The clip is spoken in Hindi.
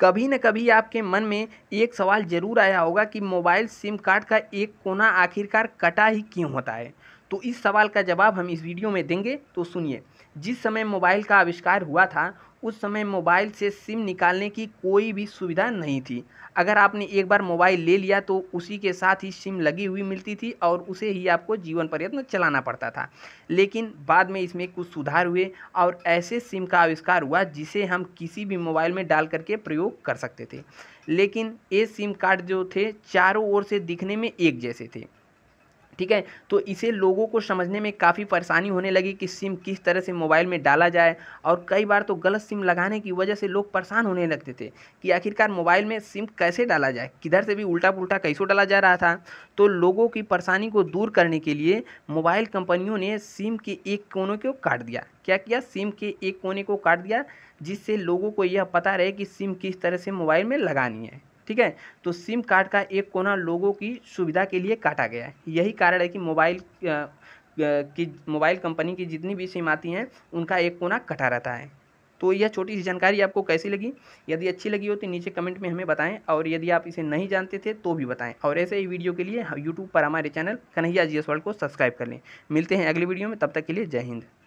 कभी न कभी आपके मन में एक सवाल ज़रूर आया होगा कि मोबाइल सिम कार्ड का एक कोना आखिरकार कटा ही क्यों होता है तो इस सवाल का जवाब हम इस वीडियो में देंगे तो सुनिए जिस समय मोबाइल का आविष्कार हुआ था उस समय मोबाइल से सिम निकालने की कोई भी सुविधा नहीं थी अगर आपने एक बार मोबाइल ले लिया तो उसी के साथ ही सिम लगी हुई मिलती थी और उसे ही आपको जीवन पर्यंत चलाना पड़ता था लेकिन बाद में इसमें कुछ सुधार हुए और ऐसे सिम का आविष्कार हुआ जिसे हम किसी भी मोबाइल में डाल करके प्रयोग कर सकते थे लेकिन ये सिम कार्ड जो थे चारों ओर से दिखने में एक जैसे थे ठीक है तो इसे लोगों को समझने में काफ़ी परेशानी होने लगी कि सिम किस तरह से मोबाइल में डाला जाए और कई बार तो गलत सिम लगाने की वजह से लोग परेशान होने लगते थे कि आखिरकार मोबाइल में सिम कैसे डाला जाए किधर से भी उल्टा पुल्टा कैसे डाला जा रहा था तो लोगों की परेशानी को दूर करने के लिए मोबाइल कंपनियों ने सिम के एक कोने को काट दिया क्या किया सिम के एक कोने को काट दिया जिससे लोगों को यह पता रहे कि सिम किस तरह से मोबाइल में लगानी है ठीक है तो सिम कार्ड का एक कोना लोगों की सुविधा के लिए काटा गया है यही कारण है कि मोबाइल की मोबाइल कंपनी की जितनी भी सिम आती हैं उनका एक कोना कटा रहता है तो यह छोटी सी जानकारी आपको कैसी लगी यदि अच्छी लगी हो तो नीचे कमेंट में हमें बताएं और यदि आप इसे नहीं जानते थे तो भी बताएं और ऐसे ही वीडियो के लिए यूट्यूब पर हमारे चैनल कन्हैया जी वर्ल्ड को सब्सक्राइब कर लें मिलते हैं अगले वीडियो में तब तक के लिए जय हिंद